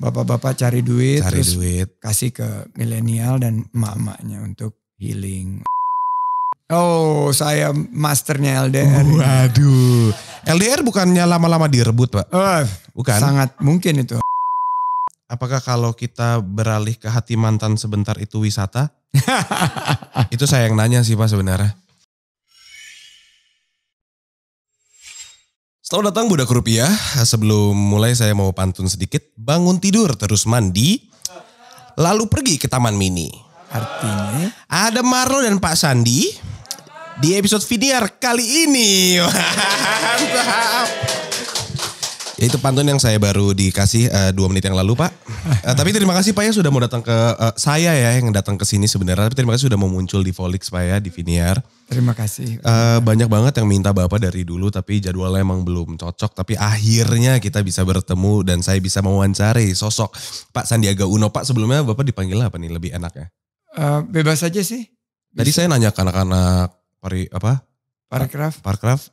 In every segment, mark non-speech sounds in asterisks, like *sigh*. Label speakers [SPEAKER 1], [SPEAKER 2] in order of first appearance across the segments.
[SPEAKER 1] bapak-bapak cari duit cari terus duit. kasih ke milenial dan mamanya untuk healing. Oh, saya masternya LDR.
[SPEAKER 2] Waduh. LDR bukannya lama-lama direbut, Pak? Uh, Bukan. Sangat mungkin itu. Apakah kalau kita beralih ke hati mantan sebentar itu wisata? *laughs* itu saya yang nanya sih Pak sebenarnya. Selamat datang Budak Rupiah. Ya. Sebelum mulai saya mau pantun sedikit. Bangun tidur terus mandi. Lalu pergi ke Taman Mini. Artinya? Ada Marlo dan Pak Sandi. Di episode Finiar kali ini. *laughs*
[SPEAKER 1] Mantap.
[SPEAKER 2] Ya, itu pantun yang saya baru dikasih uh, dua menit yang lalu Pak. Uh, tapi terima kasih Pak ya sudah mau datang ke uh, saya ya yang datang ke sini sebenarnya. Tapi terima kasih sudah mau muncul di Volix Pak ya di Viniar. Terima kasih. Uh, banyak banget yang minta Bapak dari dulu tapi jadwalnya emang belum cocok. Tapi akhirnya kita bisa bertemu dan saya bisa mewawancari sosok Pak Sandiaga Uno. Pak sebelumnya Bapak dipanggil apa nih lebih enaknya?
[SPEAKER 1] Uh, bebas aja sih. Bisa.
[SPEAKER 2] Tadi saya nanya ke anak-anak pari apa? Parkraf. Parkraf.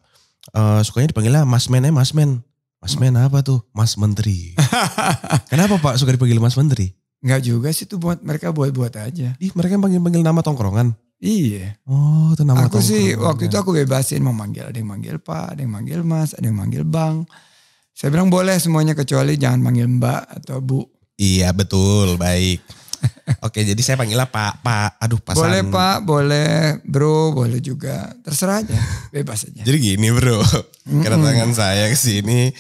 [SPEAKER 2] Uh, sukanya dipanggilnya Mas Men ya Mas Men. Mas Men apa tuh? Mas Menteri. *laughs* Kenapa Pak suka dipanggil Mas Menteri? Enggak juga sih tuh buat mereka buat-buat aja. Ih, mereka panggil-panggil nama tongkrongan. Iya. Oh, itu nama Aku sih waktu ya. itu aku
[SPEAKER 1] bebasin mau
[SPEAKER 2] manggil, ada yang manggil Pak, ada yang
[SPEAKER 1] manggil Mas, ada yang manggil Bang. Saya bilang boleh semuanya kecuali jangan manggil Mbak atau Bu.
[SPEAKER 2] Iya, betul, baik. *laughs* Oke, jadi saya panggil Pak, Pak. Aduh, pasan. Boleh Pak, boleh Bro, boleh juga. Terserah aja, *laughs* bebas aja. jadi gini Bro, kedatangan saya ke sini.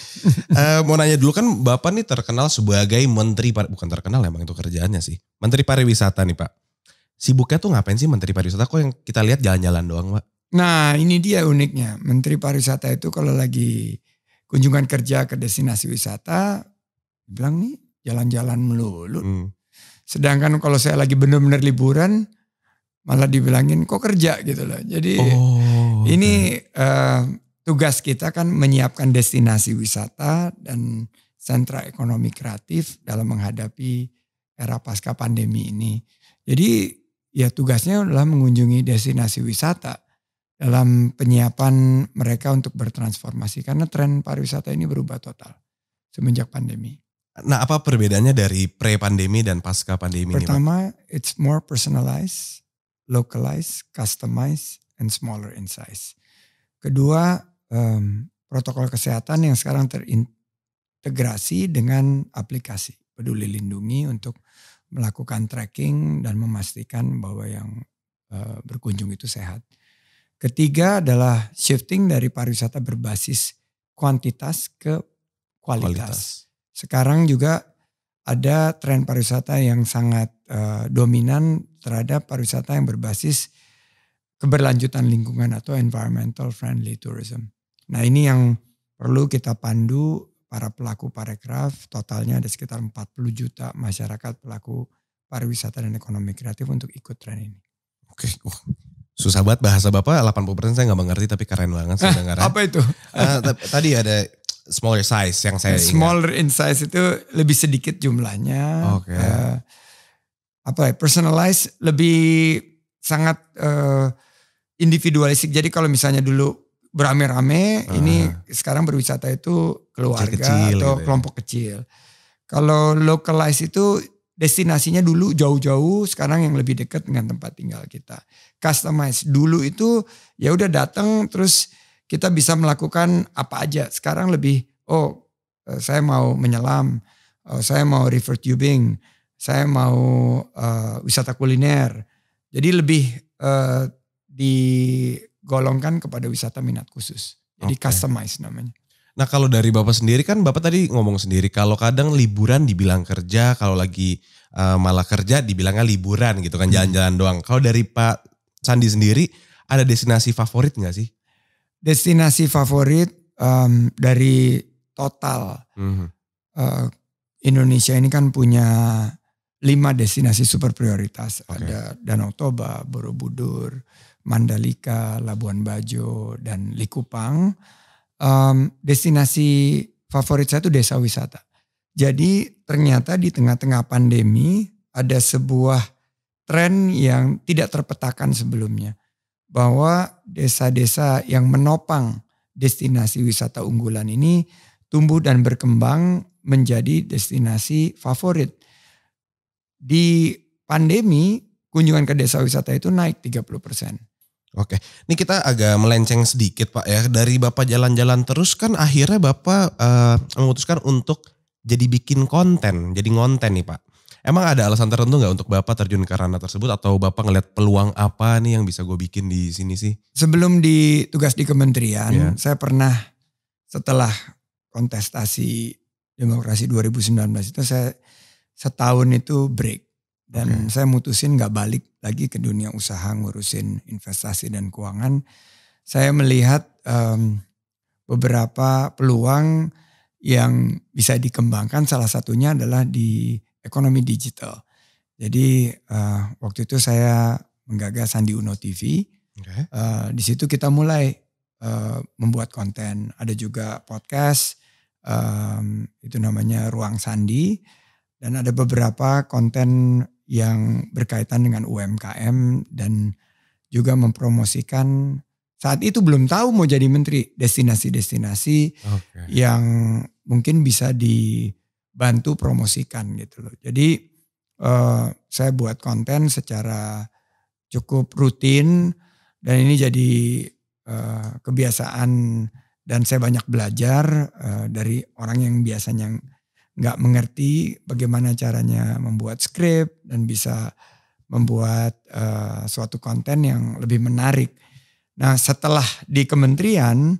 [SPEAKER 2] uh, *laughs* mau nanya dulu kan Bapak nih terkenal sebagai Menteri, bukan terkenal emang itu kerjaannya sih. Menteri Pariwisata nih Pak sibuknya tuh ngapain sih Menteri Pariwisata? Kok yang kita lihat jalan-jalan doang, Pak?
[SPEAKER 1] Nah, ini dia uniknya. Menteri Pariwisata itu kalau lagi kunjungan kerja ke destinasi wisata, bilang nih jalan-jalan melulu. Hmm. Sedangkan kalau saya lagi benar-benar liburan, malah dibilangin kok kerja gitu loh. Jadi oh, ini okay. uh, eh, tugas kita kan menyiapkan destinasi wisata dan sentra ekonomi kreatif dalam menghadapi era pasca pandemi ini. Jadi ya tugasnya adalah mengunjungi destinasi wisata dalam penyiapan mereka untuk bertransformasi karena tren pariwisata ini berubah total semenjak pandemi.
[SPEAKER 2] Nah, apa perbedaannya dari pre pandemi dan pasca pandemi Pertama, ini? Pertama,
[SPEAKER 1] it's more personalized, localized, customized and smaller in size. Kedua, um, protokol kesehatan yang sekarang terintegrasi dengan aplikasi Peduli Lindungi untuk melakukan tracking dan memastikan bahwa yang uh, berkunjung itu sehat. Ketiga adalah shifting dari pariwisata berbasis kuantitas ke kualitas. kualitas. Sekarang juga ada tren pariwisata yang sangat uh, dominan terhadap pariwisata yang berbasis keberlanjutan lingkungan atau environmental friendly tourism. Nah ini yang perlu kita pandu para pelaku parekraf totalnya ada sekitar 40 juta masyarakat pelaku pariwisata dan ekonomi kreatif untuk ikut tren ini.
[SPEAKER 2] Oke, okay. uh, susah banget bahasa Bapak 80% saya nggak mengerti tapi keren banget saya eh, dengar. Apa itu? uh, tadi ada smaller size yang saya ingat. Smaller in size itu lebih sedikit
[SPEAKER 1] jumlahnya. Oke. Okay. Uh, eh, apa ya, personalize lebih sangat uh, individualistik. Jadi kalau misalnya dulu berame-rame uh. ini sekarang berwisata itu keluarga kecil -kecil, gitu atau gitu kelompok kecil. Kalau localized itu destinasinya dulu jauh-jauh, sekarang yang lebih dekat dengan tempat tinggal kita. Customize dulu itu ya udah datang terus kita bisa melakukan apa aja. Sekarang lebih oh eh, saya mau menyelam, oh, saya mau river tubing, saya mau uh, wisata kuliner. Jadi lebih uh, di golongkan kepada wisata minat khusus. Jadi okay. customize namanya.
[SPEAKER 2] Nah kalau dari Bapak sendiri kan Bapak tadi ngomong sendiri kalau kadang liburan dibilang kerja, kalau lagi uh, malah kerja dibilangnya liburan gitu kan hmm. jalan-jalan doang. Kalau dari Pak Sandi sendiri ada destinasi favorit nggak sih?
[SPEAKER 1] Destinasi favorit um, dari total hmm uh, Indonesia ini kan punya lima destinasi super prioritas. Okay. Ada Danau Toba, Borobudur, Mandalika, Labuan Bajo, dan Likupang. Um, destinasi favorit saya itu desa wisata. Jadi ternyata di tengah-tengah pandemi ada sebuah tren yang tidak terpetakan sebelumnya. Bahwa desa-desa yang menopang destinasi wisata unggulan ini tumbuh dan berkembang menjadi destinasi favorit. Di pandemi kunjungan ke desa wisata itu naik 30 persen
[SPEAKER 2] Oke, ini kita agak melenceng sedikit Pak ya. Dari Bapak jalan-jalan terus kan akhirnya Bapak uh, memutuskan untuk jadi bikin konten, jadi ngonten nih Pak. Emang ada alasan tertentu nggak untuk Bapak terjun ke ranah tersebut atau Bapak ngeliat peluang apa nih yang bisa gue bikin di sini sih?
[SPEAKER 1] Sebelum ditugas di kementerian, yeah. saya pernah setelah kontestasi demokrasi 2019 itu saya setahun itu break dan okay. saya mutusin nggak balik lagi ke dunia usaha ngurusin investasi dan keuangan, saya melihat um, beberapa peluang yang bisa dikembangkan salah satunya adalah di ekonomi digital. Jadi uh, waktu itu saya menggagas Sandi Uno TV. Okay. Uh, eh, di situ kita mulai uh, membuat konten. Ada juga podcast um, itu namanya Ruang Sandi dan ada beberapa konten yang berkaitan dengan UMKM dan juga mempromosikan saat itu belum tahu mau jadi menteri destinasi-destinasi okay. yang mungkin bisa dibantu promosikan gitu loh. Jadi uh, saya buat konten secara cukup rutin dan ini jadi uh, kebiasaan dan saya banyak belajar uh, dari orang yang biasanya nggak mengerti bagaimana caranya membuat skrip dan bisa membuat uh, suatu konten yang lebih menarik. Nah setelah di kementerian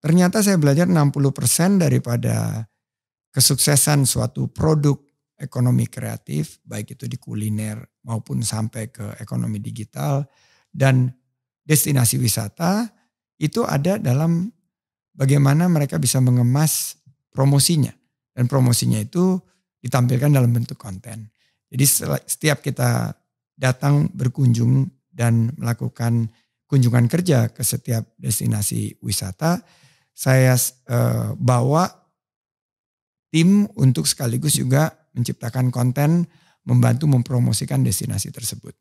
[SPEAKER 1] ternyata saya belajar 60% daripada kesuksesan suatu produk ekonomi kreatif baik itu di kuliner maupun sampai ke ekonomi digital dan destinasi wisata itu ada dalam bagaimana mereka bisa mengemas promosinya dan promosinya itu ditampilkan dalam bentuk konten. Jadi setiap kita datang berkunjung dan melakukan kunjungan kerja ke setiap destinasi wisata, saya e, bawa tim untuk sekaligus juga menciptakan konten membantu mempromosikan destinasi tersebut.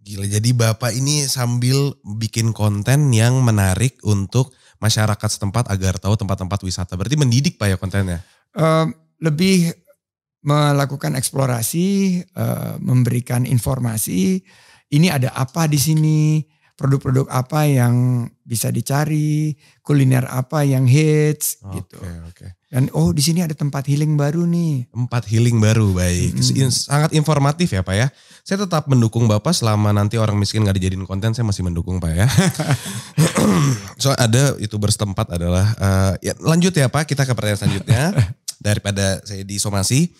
[SPEAKER 2] Gila, jadi Bapak ini sambil bikin konten yang menarik untuk masyarakat setempat agar tahu tempat-tempat wisata. Berarti mendidik Pak ya kontennya?
[SPEAKER 1] lebih melakukan eksplorasi, uh, memberikan informasi. Ini ada apa di sini? Produk-produk apa yang bisa dicari? Kuliner apa yang
[SPEAKER 2] hits? Okay, gitu. Okay. Dan oh di sini ada tempat healing baru nih. Tempat healing baru baik. Hmm. Sangat informatif ya Pak ya. Saya tetap mendukung Bapak selama nanti orang miskin nggak dijadiin konten saya masih mendukung Pak ya. *laughs* so ada itu bersempat adalah uh, ya lanjut ya Pak kita ke pertanyaan selanjutnya *laughs* daripada saya disomasi.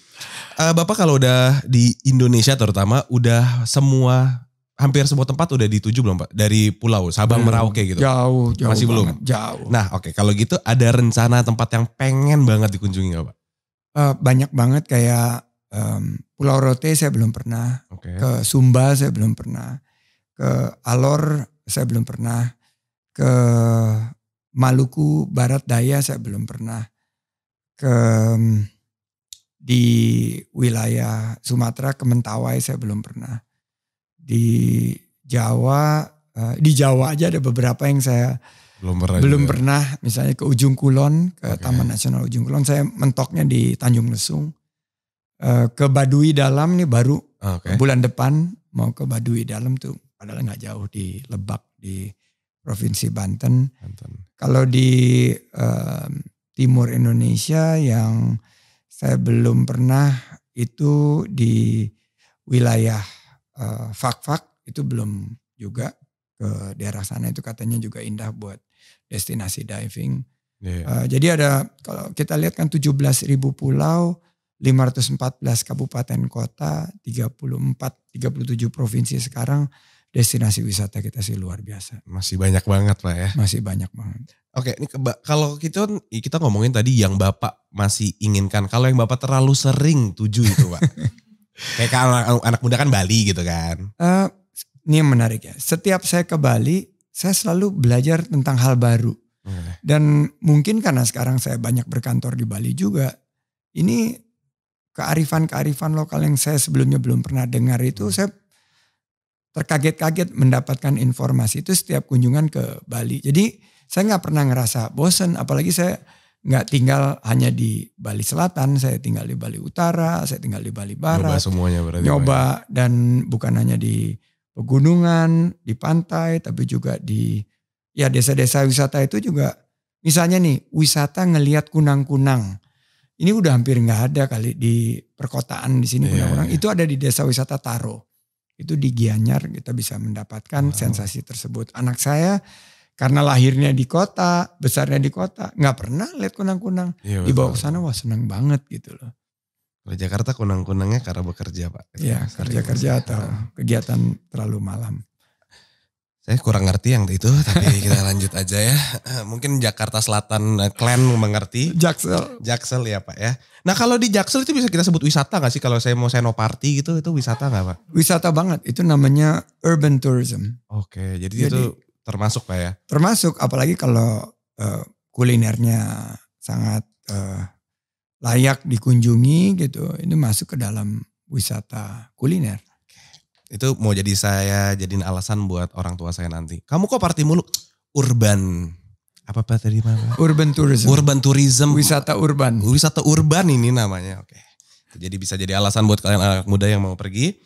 [SPEAKER 2] Uh, Bapak kalau udah di Indonesia terutama udah semua hampir semua tempat udah dituju belum Pak? Dari pulau Sabang hmm, Merauke gitu. Jauh, jauh. Masih banget, belum. Jauh. Nah, oke okay. kalau gitu ada rencana tempat yang pengen banget dikunjungi nggak Pak?
[SPEAKER 1] Uh, banyak banget kayak um, Pulau Rote saya belum pernah. Okay. Ke Sumba saya belum pernah. Ke Alor saya belum pernah. Ke Maluku Barat Daya saya belum pernah. Ke di wilayah Sumatera ke Mentawai saya belum pernah di Jawa eh, di Jawa aja ada beberapa yang saya belum pernah belum pernah misalnya ke ujung Kulon ke okay. Taman Nasional Ujung Kulon saya mentoknya di Tanjung Lesung eh, ke Baduy Dalam nih baru ah, okay. bulan depan mau ke Baduy Dalam tuh padahal nggak jauh di Lebak di provinsi Banten. Banten. Kalau di uh, timur Indonesia yang saya belum pernah itu di wilayah uh, eh, fak-fak itu belum juga ke daerah sana itu katanya juga indah buat destinasi diving. Yeah. Iya, iya. Uh, jadi ada kalau kita lihat kan 17 ribu pulau, 514 kabupaten kota, 34, 37 provinsi sekarang destinasi
[SPEAKER 2] wisata kita sih luar biasa. Masih banyak banget pak ya? Masih banyak banget. Oke, ini keba- kalau kita kita ngomongin tadi yang bapak masih inginkan, kalau yang bapak terlalu sering tuju itu pak. *laughs* Kayak kalau anak, anak muda kan Bali gitu kan. Uh, ini yang menarik ya.
[SPEAKER 1] Setiap saya ke Bali, saya selalu belajar tentang hal baru. Hmm. Dan mungkin karena sekarang saya banyak berkantor di Bali juga, ini kearifan-kearifan lokal yang saya sebelumnya belum pernah dengar itu hmm. saya terkaget-kaget mendapatkan informasi itu setiap kunjungan ke Bali. Jadi saya nggak pernah ngerasa bosen, apalagi saya nggak tinggal hanya di Bali Selatan, saya tinggal di Bali Utara, saya tinggal
[SPEAKER 2] di Bali Barat. Nyoba semuanya berarti. Ya? Nyoba
[SPEAKER 1] ya. dan bukan hanya di pegunungan, di pantai, tapi juga di ya desa-desa wisata itu juga misalnya nih wisata ngelihat kunang-kunang. Ini udah hampir nggak ada kali di perkotaan di sini kunang kunang Yeah, Yeah. Itu ada di desa wisata Taro. Itu di Gianyar kita bisa mendapatkan wow. sensasi tersebut. Anak saya karena lahirnya di kota, besarnya di kota, nggak pernah lihat kunang-kunang. Iya, Dibawa ke sana wah seneng banget gitu loh.
[SPEAKER 2] Di Jakarta kunang-kunangnya karena bekerja pak. Iya kerja-kerja atau iya.
[SPEAKER 1] kegiatan terlalu malam.
[SPEAKER 2] Saya kurang ngerti yang itu, tapi *laughs* kita lanjut aja ya. Eh, mungkin Jakarta Selatan eh, Klan mengerti. Jaksel. Jaksel ya Pak ya. Nah kalau di Jaksel itu bisa kita sebut wisata gak sih? Kalau saya mau party gitu, itu wisata gak Pak?
[SPEAKER 1] Wisata banget, itu namanya urban tourism.
[SPEAKER 2] Oke, jadi, jadi itu Termasuk Pak ya?
[SPEAKER 1] Termasuk, apalagi kalau uh, kulinernya sangat uh, layak dikunjungi gitu, ini masuk ke
[SPEAKER 2] dalam wisata kuliner. Itu mau jadi saya jadiin alasan buat orang tua saya nanti. Kamu kok party mulu? Urban apa pak tadi mana? Urban tourism. Urban tourism. Wisata urban. Wisata urban ini namanya. Oke. Jadi bisa jadi alasan buat kalian anak muda yang mau pergi.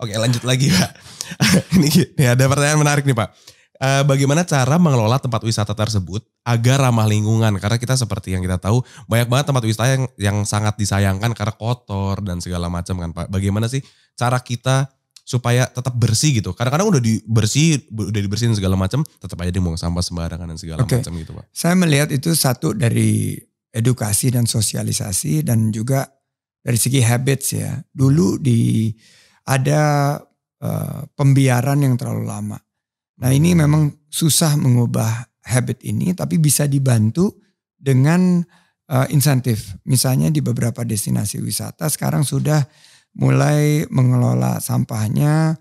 [SPEAKER 2] Oke, lanjut lagi, Pak. *laughs* ini, ini ada pertanyaan menarik nih, Pak. Eh, bagaimana cara mengelola tempat wisata tersebut agar ramah lingkungan karena kita seperti yang kita tahu banyak banget tempat wisata yang yang sangat disayangkan karena kotor dan segala macam kan Pak. Bagaimana sih cara kita supaya tetap bersih gitu. Kadang-kadang udah dibersih, udah dibersihin segala macam, tetap aja dibuang sampah sembarangan dan segala okay. macam gitu, Pak.
[SPEAKER 1] Saya melihat itu satu dari edukasi dan sosialisasi dan juga dari segi habits ya. Dulu di ada uh, pembiaran yang terlalu lama Nah ini memang susah mengubah habit ini tapi bisa dibantu dengan uh, insentif. Misalnya di beberapa destinasi wisata sekarang sudah mulai mengelola sampahnya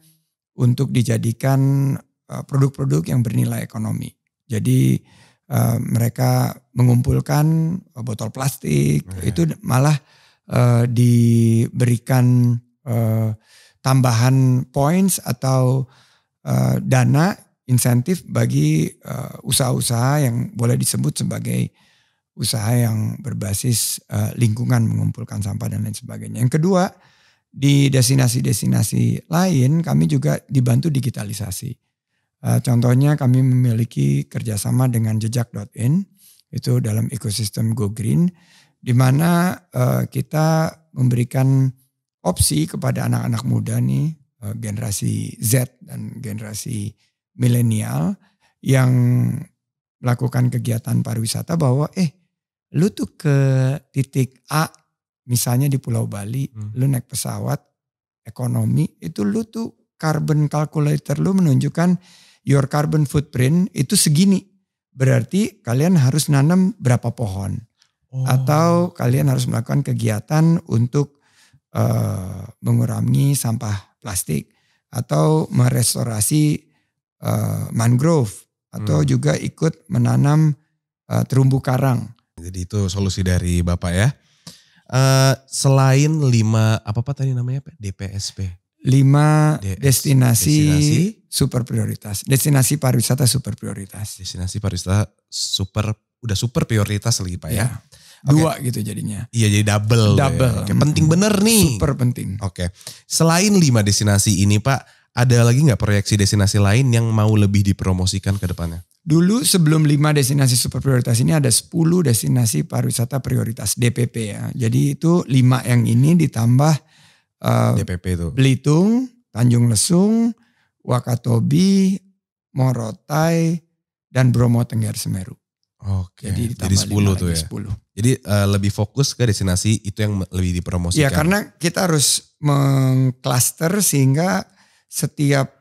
[SPEAKER 1] untuk dijadikan eh, produk-produk uh, yang bernilai ekonomi. Jadi uh, mereka mengumpulkan botol plastik yeah. itu malah uh, diberikan uh, tambahan points atau uh, dana insentif bagi eh, usaha-usaha yang boleh disebut sebagai usaha yang berbasis eh, lingkungan mengumpulkan sampah dan lain sebagainya. Yang kedua, di destinasi-destinasi lain kami juga dibantu digitalisasi. Eh, contohnya kami memiliki kerjasama dengan jejak.in itu dalam ekosistem Go Green di mana kita memberikan opsi kepada anak-anak muda nih generasi Z dan generasi milenial yang melakukan kegiatan pariwisata bahwa eh lu tuh ke titik A misalnya di Pulau Bali hmm. lu naik pesawat ekonomi itu lu tuh carbon calculator lu menunjukkan your carbon footprint itu segini berarti kalian harus nanam berapa pohon oh. atau kalian harus melakukan kegiatan untuk uh, mengurangi sampah plastik atau merestorasi
[SPEAKER 2] uh, mangrove atau hmm. juga ikut menanam uh, terumbu karang. Jadi itu solusi dari Bapak ya. Uh, selain lima apa apa tadi namanya pak? DPSP? Lima DS, destinasi, destinasi super prioritas.
[SPEAKER 1] Destinasi pariwisata super
[SPEAKER 2] prioritas. Destinasi pariwisata super udah super prioritas lagi Pak ya. ya. Dua gitu jadinya. Iya jadi double. Double. Ya. okay, penting bener nih. Super penting. Oke. Selain lima destinasi ini Pak, ada lagi nggak proyeksi destinasi lain yang mau lebih dipromosikan ke depannya?
[SPEAKER 1] Dulu sebelum lima destinasi super prioritas ini ada 10 destinasi pariwisata prioritas DPP ya. Jadi itu lima yang ini ditambah uh, eh, DPP itu. Belitung, Tanjung Lesung, Wakatobi, Morotai, dan Bromo Tengger Semeru.
[SPEAKER 2] Oke. Jadi, jadi 10 tuh ya. 10. Jadi uh, lebih fokus ke destinasi itu yang lebih iya, dipromosikan. Ya karena
[SPEAKER 1] kita harus mengklaster sehingga setiap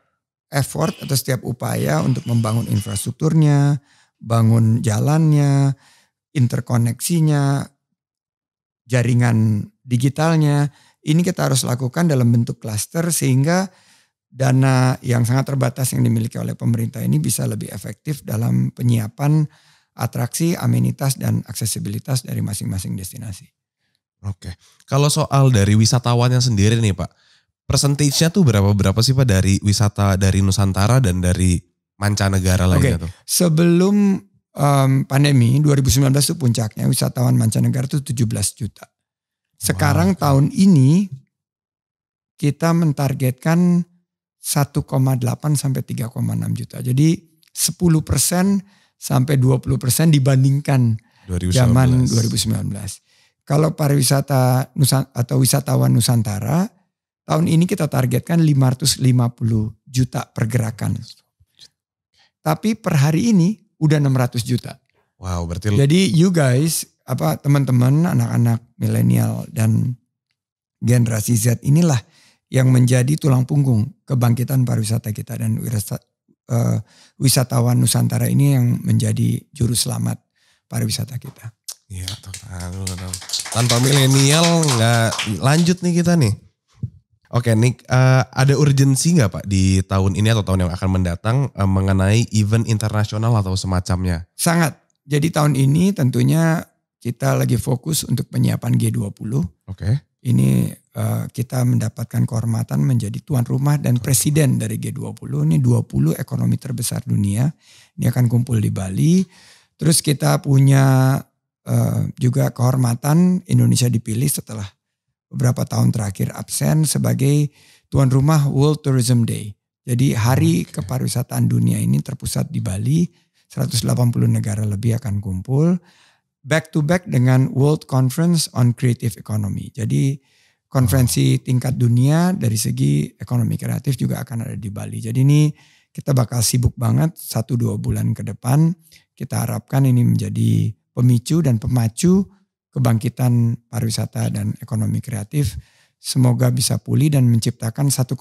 [SPEAKER 1] effort atau setiap upaya untuk membangun infrastrukturnya, bangun jalannya, interkoneksinya, jaringan digitalnya, ini kita harus lakukan dalam bentuk klaster sehingga dana yang sangat terbatas yang dimiliki oleh pemerintah ini bisa lebih efektif dalam penyiapan atraksi, amenitas dan aksesibilitas dari masing-masing destinasi.
[SPEAKER 2] Oke. Kalau soal dari wisatawan yang sendiri nih, Pak Persentasenya tuh berapa berapa sih Pak dari wisata dari Nusantara dan dari mancanegara lainnya okay. tuh?
[SPEAKER 1] Sebelum um, pandemi 2019 tuh puncaknya wisatawan mancanegara tuh 17 juta. Sekarang wow. tahun ini kita mentargetkan 1,8 sampai 3,6 juta. Jadi 10 persen sampai 20 persen dibandingkan
[SPEAKER 2] 2019. zaman 2019.
[SPEAKER 1] Kalau pariwisata atau wisatawan Nusantara Tahun ini kita targetkan 550 juta pergerakan. Tapi per hari ini udah 600 juta.
[SPEAKER 2] Wow, berarti Jadi
[SPEAKER 1] you guys, apa teman-teman, anak-anak milenial dan generasi Z inilah yang menjadi tulang punggung kebangkitan pariwisata kita dan eh, wisatawan Nusantara ini yang menjadi juru selamat pariwisata
[SPEAKER 2] kita. Iya, tanpa milenial nggak lanjut nih kita nih. Oke Nick, uh, ada urgensi nggak Pak di tahun ini atau tahun yang akan mendatang uh, mengenai event internasional atau semacamnya? Sangat. Jadi tahun ini tentunya
[SPEAKER 1] kita lagi fokus untuk penyiapan G20. Oke. Okay. Ini uh, kita mendapatkan kehormatan menjadi tuan rumah dan presiden dari G20. Ini 20 ekonomi terbesar dunia. Ini akan kumpul di Bali. Terus kita punya uh, juga kehormatan Indonesia dipilih setelah beberapa tahun terakhir absen sebagai tuan rumah World Tourism Day. Jadi hari okay. kepariwisataan dunia ini terpusat di Bali, 180 negara lebih akan kumpul back to back dengan World Conference on Creative Economy. Jadi konferensi tingkat dunia dari segi ekonomi kreatif juga akan ada di Bali. Jadi ini kita bakal sibuk banget satu dua bulan ke depan. Kita harapkan ini menjadi pemicu dan pemacu kebangkitan pariwisata dan ekonomi kreatif. Semoga bisa pulih dan menciptakan 1,1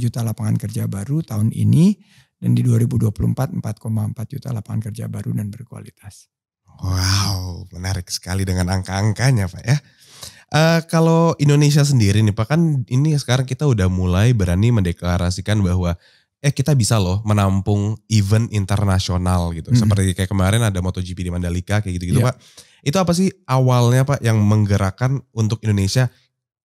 [SPEAKER 1] juta lapangan kerja baru tahun ini dan di 2024 4,4 juta lapangan kerja baru dan berkualitas.
[SPEAKER 2] Wow, menarik sekali dengan angka-angkanya Pak ya. Uh, kalau Indonesia sendiri nih Pak kan ini sekarang kita udah mulai berani mendeklarasikan bahwa eh kita bisa loh menampung event internasional gitu. Mm -hmm. Seperti kayak kemarin ada MotoGP di Mandalika kayak gitu-gitu yeah. Pak itu apa sih awalnya Pak yang menggerakkan untuk Indonesia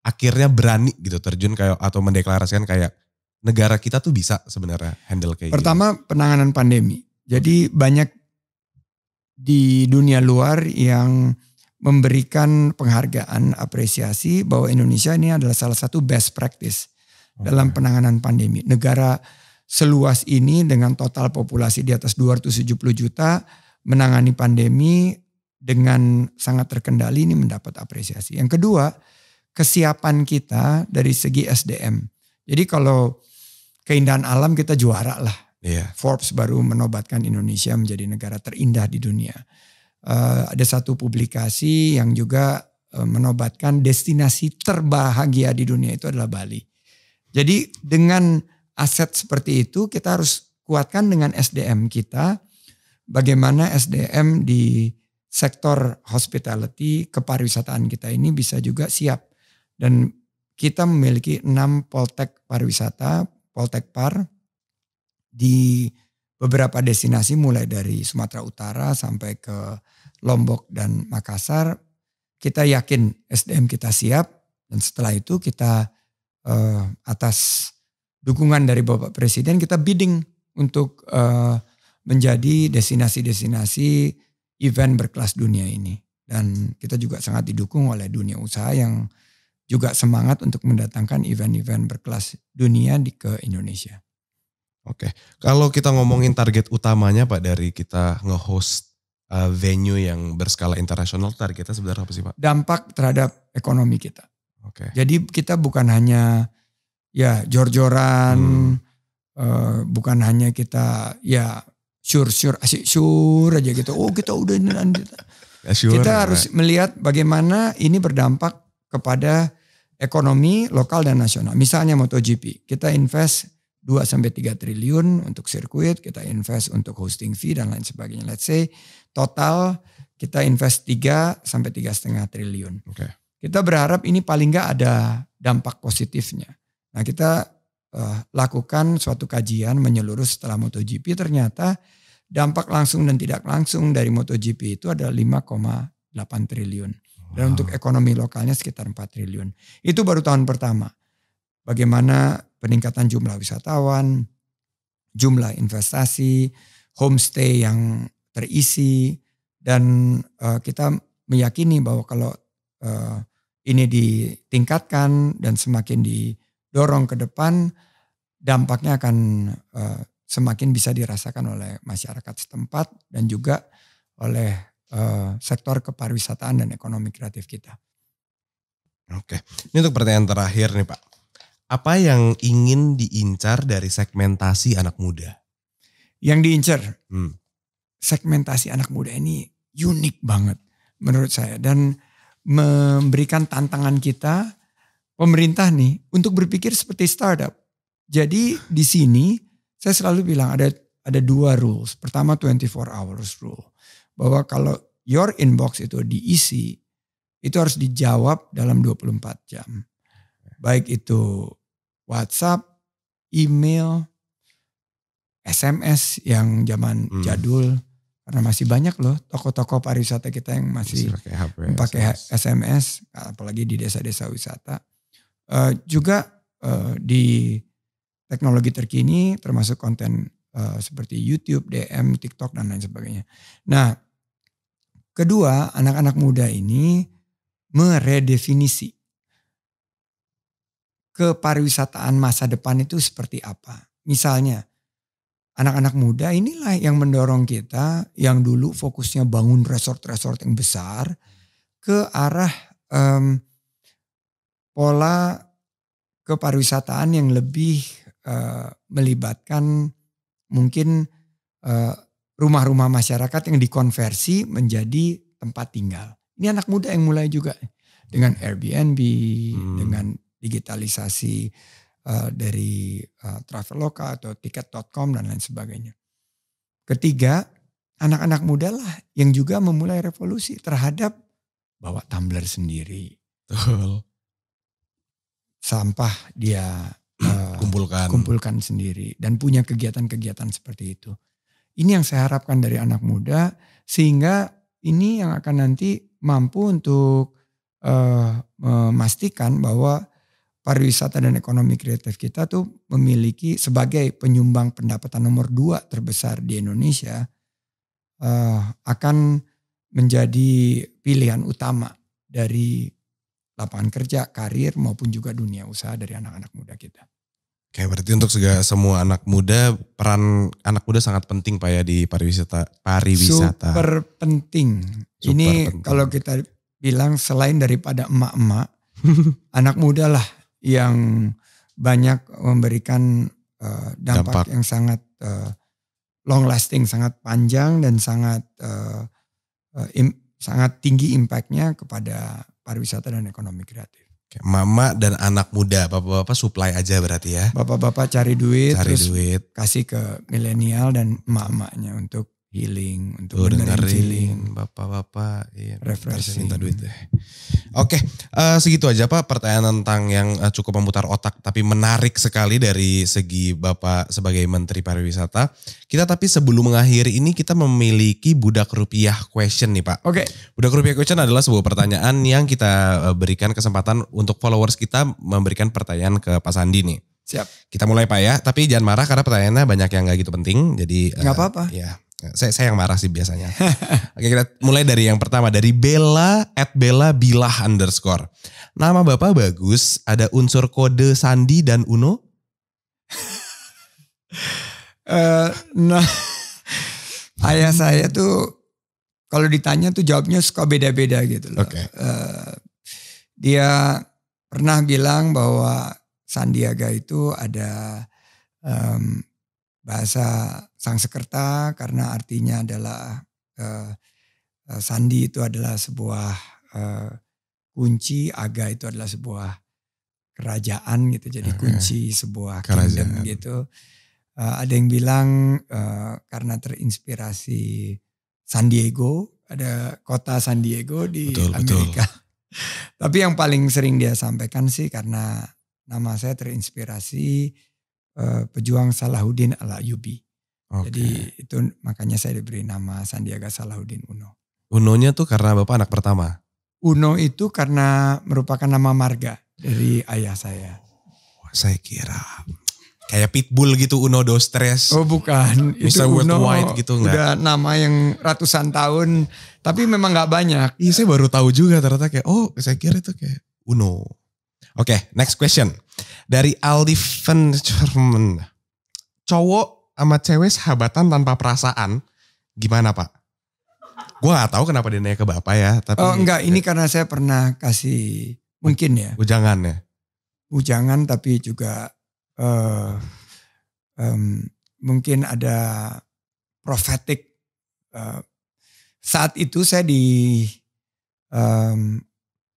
[SPEAKER 2] akhirnya berani gitu terjun kayak atau mendeklarasikan kayak negara kita tuh bisa sebenarnya handle kayak Pertama
[SPEAKER 1] gitu. penanganan pandemi. Jadi banyak di dunia luar yang memberikan penghargaan apresiasi bahwa Indonesia ini adalah salah satu best practice okay. dalam penanganan pandemi. Negara seluas ini dengan total populasi di atas 270 juta menangani pandemi dengan sangat terkendali ini mendapat apresiasi. Yang kedua, kesiapan kita dari segi SDM. Jadi kalau keindahan alam kita juara lah. Yeah. Forbes baru menobatkan Indonesia menjadi negara terindah di dunia. Uh, ada satu publikasi yang juga uh, menobatkan destinasi terbahagia di dunia itu adalah Bali. Jadi dengan aset seperti itu kita harus kuatkan dengan SDM kita. Bagaimana SDM di sektor hospitality kepariwisataan kita ini bisa juga siap dan kita memiliki enam poltek pariwisata poltek par di beberapa destinasi mulai dari Sumatera Utara sampai ke Lombok dan Makassar kita yakin SDM kita siap dan setelah itu kita uh, atas dukungan dari Bapak Presiden kita bidding untuk uh, menjadi destinasi-destinasi event berkelas dunia ini. Dan kita juga sangat didukung oleh dunia usaha yang juga semangat untuk mendatangkan event-event berkelas dunia di ke Indonesia.
[SPEAKER 2] Oke, kalau kita ngomongin target utamanya Pak dari kita nge-host uh, venue yang berskala internasional, targetnya sebenarnya apa sih Pak? Dampak terhadap
[SPEAKER 1] ekonomi kita. Oke. Jadi kita bukan hanya ya jor-joran, hmm. uh, bukan hanya kita ya sure sure asik sure aja gitu. Oh kita udah ini nanti.
[SPEAKER 2] Ya, kita ya. harus
[SPEAKER 1] melihat bagaimana ini berdampak kepada ekonomi lokal dan nasional. Misalnya MotoGP, kita invest 2 sampai 3 triliun untuk sirkuit, kita invest untuk hosting fee dan lain sebagainya. Let's say total kita invest 3 sampai tiga setengah triliun. Okay. Kita berharap ini paling nggak ada dampak positifnya. Nah kita uh, lakukan suatu kajian menyeluruh setelah MotoGP ternyata dampak langsung dan tidak langsung dari MotoGP itu adalah 5,8 triliun. Wow. Dan untuk ekonomi lokalnya sekitar 4 triliun. Itu baru tahun pertama. Bagaimana peningkatan jumlah wisatawan, jumlah investasi, homestay yang terisi dan uh, kita meyakini bahwa kalau uh, ini ditingkatkan dan semakin didorong ke depan dampaknya akan uh, semakin bisa dirasakan oleh masyarakat setempat dan juga oleh uh, sektor kepariwisataan dan ekonomi kreatif kita.
[SPEAKER 2] Oke, ini untuk pertanyaan terakhir nih Pak. Apa yang ingin diincar dari segmentasi anak muda? Yang diincar, hmm. segmentasi anak muda ini unik banget
[SPEAKER 1] menurut saya dan memberikan tantangan kita pemerintah nih untuk berpikir seperti startup. Jadi di sini saya selalu bilang ada ada dua rules. Pertama 24 hours rule. Bahwa kalau your inbox itu diisi, itu harus dijawab dalam 24 jam. Baik itu WhatsApp, email, SMS yang zaman hmm. jadul. Karena masih banyak loh toko-toko pariwisata kita yang masih, pakai, pakai SMS. SMS, apalagi di desa-desa wisata. Uh, juga uh, di teknologi terkini termasuk konten uh, seperti YouTube, DM, TikTok dan lain sebagainya. Nah, kedua, anak-anak muda ini meredefinisi kepariwisataan masa depan itu seperti apa. Misalnya, anak-anak muda inilah yang mendorong kita yang dulu fokusnya bangun resort-resort yang besar ke arah um, pola kepariwisataan yang lebih Eh, melibatkan mungkin eh, rumah-rumah masyarakat yang dikonversi menjadi tempat tinggal. Ini anak muda yang mulai juga dengan Airbnb, hmm. dengan digitalisasi eh, dari Traveloka atau tiket.com dan lain sebagainya. Ketiga, anak-anak muda lah yang juga memulai revolusi terhadap bawa tumbler sendiri. Betul. Sampah dia kumpulkan kumpulkan sendiri dan punya kegiatan-kegiatan seperti itu. Ini yang saya harapkan dari anak muda sehingga ini yang akan nanti mampu untuk uh, memastikan bahwa pariwisata dan ekonomi kreatif kita tuh memiliki sebagai penyumbang pendapatan nomor dua terbesar di Indonesia uh, akan menjadi pilihan utama dari lapangan kerja, karir maupun juga dunia usaha dari anak-anak muda kita.
[SPEAKER 2] Oke, berarti untuk segala semua anak muda peran anak muda sangat penting Pak ya di pariwisata pariwisata. Super
[SPEAKER 1] penting. Super Ini penting. kalau kita bilang selain daripada emak-emak, *laughs* anak muda lah yang banyak memberikan uh, dampak, dampak yang sangat uh, long lasting, sangat panjang dan sangat uh, uh, im, sangat tinggi impactnya kepada pariwisata dan ekonomi
[SPEAKER 2] kreatif. Mama dan anak muda, bapak-bapak supply aja berarti ya. Bapak-bapak cari duit, cari terus duit.
[SPEAKER 1] kasih ke milenial dan mamanya untuk healing untuk Tuh, dengerin, bapak-bapak iya, refreshing minta duit deh.
[SPEAKER 2] Oke, okay, uh, eh, segitu aja Pak pertanyaan tentang yang eh, cukup memutar otak tapi menarik sekali dari segi Bapak sebagai Menteri Pariwisata. Kita tapi sebelum mengakhiri ini kita memiliki budak rupiah question nih Pak. Oke. Okay. Budak rupiah question adalah sebuah pertanyaan yang kita eh, berikan kesempatan untuk followers kita memberikan pertanyaan ke Pak Sandi nih. Siap. Kita mulai Pak ya, tapi jangan marah karena pertanyaannya banyak yang gak gitu penting. Jadi nggak
[SPEAKER 1] uh, apa-apa. Ya
[SPEAKER 2] saya, saya yang marah sih biasanya. *laughs* Oke kita mulai dari yang pertama dari Bella at Bella Bilah underscore. Nama bapak bagus. Ada unsur kode Sandi dan Uno? uh, *laughs* nah,
[SPEAKER 1] ayah saya tuh kalau ditanya tuh jawabnya suka beda-beda gitu loh. Okay. Uh, eh, dia pernah bilang bahwa Sandiaga itu ada um, bahasa sang sekerta karena artinya adalah eh, eh, sandi itu adalah sebuah eh, kunci, aga itu adalah sebuah kerajaan gitu, jadi kunci sebuah kerajaan kingdom, gitu. Uh, ada yang bilang uh, karena terinspirasi San Diego, ada kota San Diego di betul, Amerika. Betul. *laughs* Tapi yang paling sering dia sampaikan sih karena nama saya terinspirasi Eh, pejuang Salahuddin Al-Ayubi. Okay. Jadi itu makanya saya diberi nama Sandiaga Salahuddin Uno.
[SPEAKER 2] Uno-nya tuh karena Bapak anak pertama?
[SPEAKER 1] Uno itu karena merupakan nama marga dari ayah
[SPEAKER 2] saya. Oh, saya kira kayak pitbull gitu Uno do stress. Oh bukan, Bisa itu Uno White gitu enggak? udah
[SPEAKER 1] nama yang ratusan tahun tapi memang nggak banyak. Iya saya
[SPEAKER 2] baru tahu juga ternyata kayak oh saya kira itu kayak Uno. Oke, okay, next question. Dari Aldi Van Cowok sama cewek sahabatan tanpa perasaan, gimana Pak? Gue gak tahu kenapa dia nanya ke Bapak ya. Tapi oh enggak,
[SPEAKER 1] ini karena saya pernah kasih mungkin ya. Ujangan ya? Ujangan tapi juga uh, um, mungkin ada profetik Uh, eh, saat itu saya di um,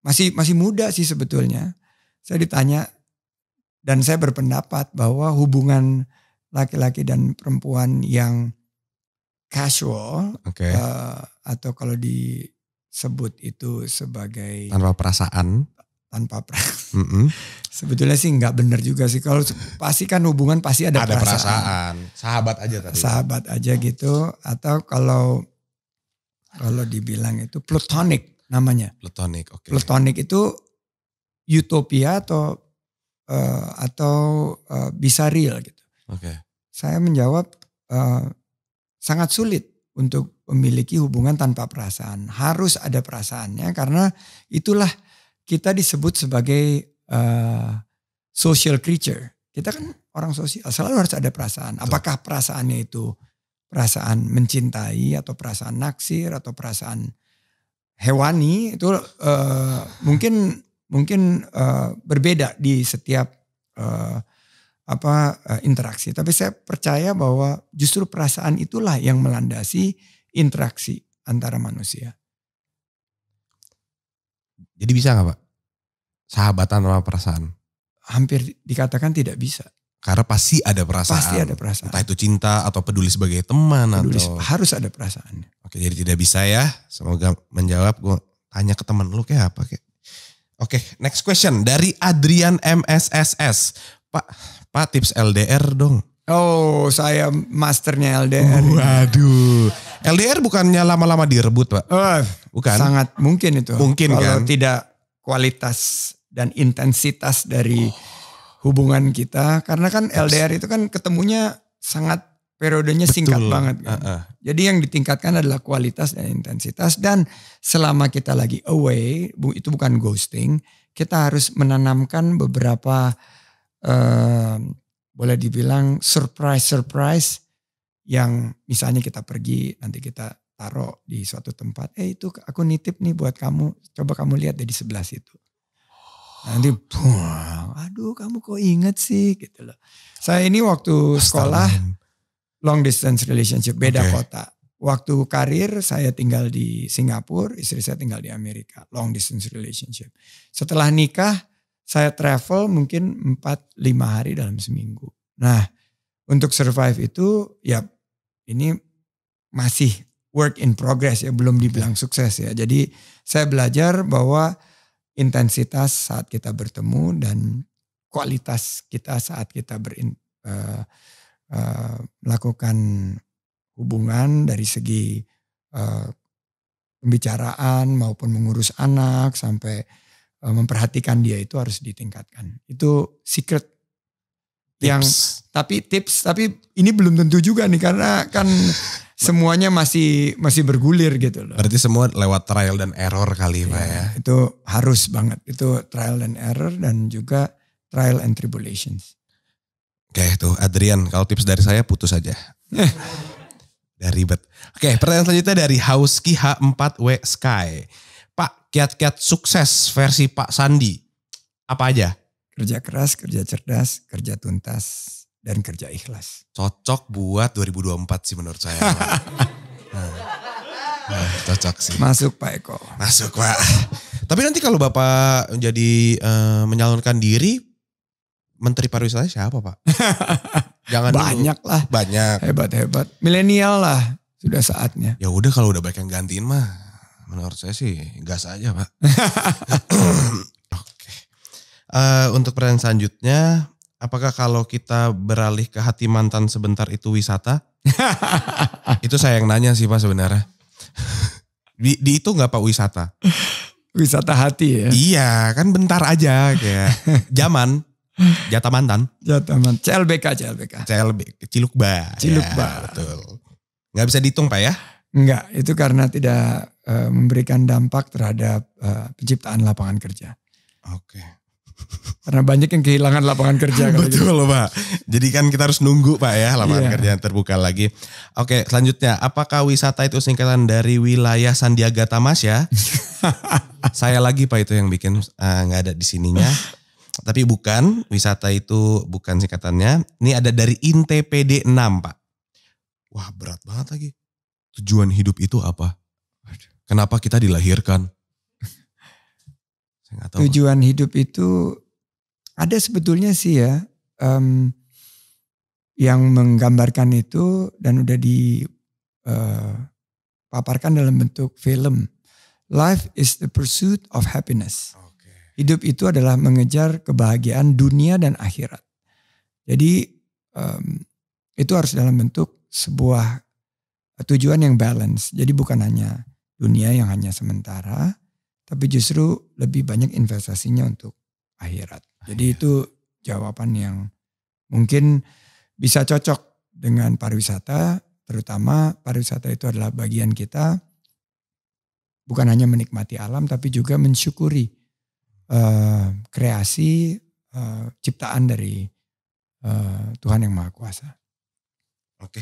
[SPEAKER 1] masih masih muda sih sebetulnya saya ditanya dan saya berpendapat bahwa hubungan laki-laki dan perempuan yang casual okay. uh, eh, atau kalau disebut itu sebagai tanpa perasaan tanpa perasaan mm -hmm. sebetulnya sih nggak benar juga sih kalau pasti kan hubungan pasti ada, ada perasaan. perasaan
[SPEAKER 2] sahabat aja tadi sahabat
[SPEAKER 1] aja gitu atau kalau kalau dibilang itu platonic namanya platonic okay. platonic itu utopia atau uh, atau uh, bisa real gitu. Oke. Okay. Saya menjawab uh, sangat sulit untuk memiliki hubungan tanpa perasaan. Harus ada perasaannya karena itulah kita disebut sebagai uh, social creature. Kita kan orang sosial selalu harus ada perasaan. Apakah perasaannya itu perasaan mencintai atau perasaan naksir atau perasaan hewani itu uh, mungkin mungkin uh, berbeda di setiap uh, apa uh, interaksi. Tapi saya percaya bahwa justru perasaan itulah yang melandasi interaksi antara manusia.
[SPEAKER 2] Jadi bisa nggak pak? Sahabatan sama perasaan?
[SPEAKER 1] Hampir dikatakan tidak bisa.
[SPEAKER 2] Karena pasti ada perasaan. Pasti ada perasaan. Entah itu cinta atau peduli sebagai teman peduli, atau harus ada perasaan. Oke, jadi tidak bisa ya. Semoga menjawab. Gue tanya ke teman lu kayak apa kayak Oke, okay, next question dari Adrian MSSS. Pak, Pak tips LDR dong. Oh, saya masternya LDR. Ya. Waduh. LDR bukannya lama-lama direbut, Pak? Uh, Bukan. Sangat mungkin itu. Mungkin Kalau kan?
[SPEAKER 1] tidak kualitas dan intensitas dari oh. hubungan kita. Karena kan LDR itu kan ketemunya sangat periodenya singkat Betul. banget. Kan? Uh, uh. Jadi yang ditingkatkan adalah kualitas dan intensitas dan selama kita lagi away, itu bukan ghosting, kita harus menanamkan beberapa uh, boleh dibilang surprise surprise yang misalnya kita pergi nanti kita taruh di suatu tempat. Eh itu aku nitip nih buat kamu. Coba kamu lihat dari di sebelah situ. Nanti, aduh kamu kok inget sih gitu loh. Saya ini waktu sekolah long distance relationship beda okay. kota. Waktu karir saya tinggal di Singapura, istri saya tinggal di Amerika, long distance relationship. Setelah nikah saya travel mungkin 4 5 hari dalam seminggu. Nah, untuk survive itu ya ini masih work in progress ya, belum dibilang sukses ya. Jadi saya belajar bahwa intensitas saat kita bertemu dan kualitas kita saat kita berinteraksi. uh, uh, melakukan hubungan dari segi uh, pembicaraan maupun mengurus anak sampai uh, memperhatikan dia itu harus ditingkatkan. Itu secret tips. yang tapi tips tapi ini belum tentu juga nih karena kan *laughs* semuanya masih masih bergulir gitu
[SPEAKER 2] loh. Berarti semua lewat trial dan error kali ya, Pak iya, ya.
[SPEAKER 1] Itu harus banget. Itu trial and error dan juga trial and
[SPEAKER 2] tribulations. Oke ya tuh Adrian, kalau tips dari saya putus aja. Udah *laughs* ribet. Oke pertanyaan selanjutnya dari Hauski H4W Sky. Pak, kiat-kiat sukses versi Pak Sandi. Apa aja? Kerja keras, kerja cerdas, kerja tuntas, dan kerja ikhlas. Cocok buat 2024 sih menurut saya. *laughs* Nah, nah. cocok sih. Masuk Pak Eko. Masuk Pak. Tapi nanti kalau Bapak jadi uh, eh, menyalurkan diri, Menteri pariwisata siapa Pak? *laughs* Jangan banyak dulu. lah. Banyak. Hebat-hebat. Milenial lah sudah saatnya. Ya udah kalau udah banyak yang gantiin mah menurut saya sih gas aja Pak. *laughs* Oke. Uh, untuk pertanyaan selanjutnya, apakah kalau kita beralih ke hati mantan sebentar itu wisata? *laughs* itu saya yang nanya sih Pak sebenarnya. di, di itu nggak Pak wisata? wisata hati ya? Iya, kan bentar aja kayak. Zaman. *laughs* Jatah mantan. Jatah mantan. CLBK, CLBK. CLBK, Cilukba. Cilukba. Ya, betul. Nggak bisa dihitung Pak ya?
[SPEAKER 1] Enggak, itu karena tidak uh, memberikan dampak terhadap uh, penciptaan lapangan
[SPEAKER 2] kerja. Oke. Okay.
[SPEAKER 1] Karena banyak yang kehilangan
[SPEAKER 2] lapangan kerja. Gitu. Betul gitu. loh Pak. Jadi kan kita harus nunggu Pak ya lapangan yeah. kerja yang terbuka lagi. Oke selanjutnya, apakah wisata itu singkatan dari wilayah Sandiaga Tamas ya? *laughs* Saya lagi Pak itu yang bikin eh, nggak uh, ada di sininya. *laughs* Tapi bukan, wisata itu bukan singkatannya. Ini ada dari INTPD 6, Pak. Wah, berat banget lagi. Tujuan hidup itu apa? Kenapa kita dilahirkan? Saya tahu. Tujuan hidup itu ada sebetulnya sih
[SPEAKER 1] ya. Um, yang menggambarkan itu dan udah dipaparkan eh, dalam bentuk film. Life is the pursuit of happiness. Hidup itu adalah mengejar kebahagiaan dunia dan akhirat. Jadi um, itu harus dalam bentuk sebuah tujuan yang balance. Jadi bukan hanya dunia yang hanya sementara, tapi justru lebih banyak investasinya untuk akhirat. Jadi itu jawaban yang mungkin bisa cocok dengan pariwisata, terutama pariwisata itu adalah bagian kita bukan hanya menikmati alam tapi juga mensyukuri uh, kreasi uh, ciptaan dari uh, Tuhan yang Maha Kuasa.
[SPEAKER 2] Oke,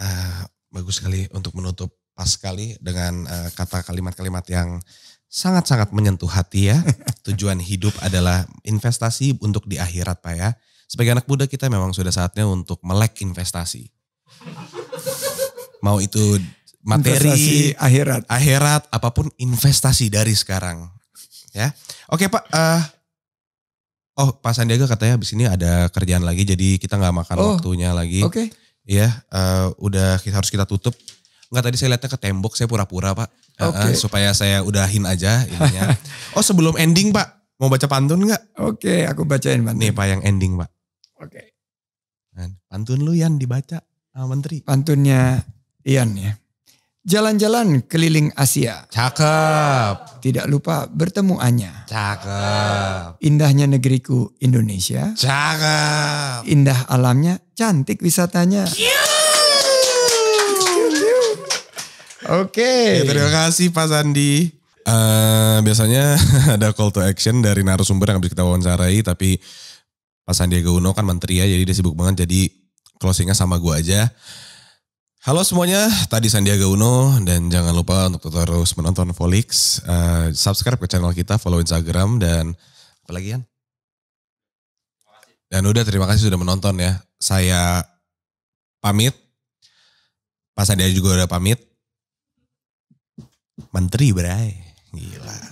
[SPEAKER 2] uh, bagus sekali untuk menutup pas sekali dengan uh, kata kalimat-kalimat yang sangat-sangat menyentuh hati ya. *laughs* Tujuan hidup adalah investasi untuk di akhirat Pak ya. Sebagai anak muda kita memang sudah saatnya untuk melek investasi. Mau itu materi, investasi akhirat. akhirat, apapun investasi dari sekarang ya. Oke Pak, uh, oh Pak Sandiaga katanya habis ini ada kerjaan lagi jadi kita nggak makan oh, waktunya lagi. Oke. Okay. Iya, uh, eh, udah kita harus kita tutup. Enggak tadi saya lihatnya ke tembok, saya pura-pura Pak. Okay. Uh, supaya saya udahin aja ininya. *laughs* oh sebelum ending Pak, mau baca pantun nggak? Oke, okay, aku bacain pantun. Nih Pak yang ending Pak. Oke. Okay. Pantun lu yang dibaca sama Menteri. Pantunnya
[SPEAKER 1] Ian ya. Jalan-jalan keliling Asia. Cakep. Tidak lupa bertemu Anya. Cakep. Indahnya negeriku Indonesia. Cakep. Indah alamnya, cantik wisatanya.
[SPEAKER 2] Oke. Okay. Ya, terima kasih Pak Sandi. Uh, biasanya *laughs* ada call to action dari narasumber yang habis kita wawancarai, tapi Pak Sandiaga Uno kan menteri ya, jadi dia sibuk banget. Jadi closingnya sama gue aja. Halo semuanya, tadi Sandiaga Uno dan jangan lupa untuk terus menonton Volix, uh, eh, subscribe ke channel kita, follow Instagram dan apa lagi kan? Dan udah terima kasih sudah menonton ya. Saya pamit. Pak Sandiaga juga udah pamit. Menteri berai. Gila.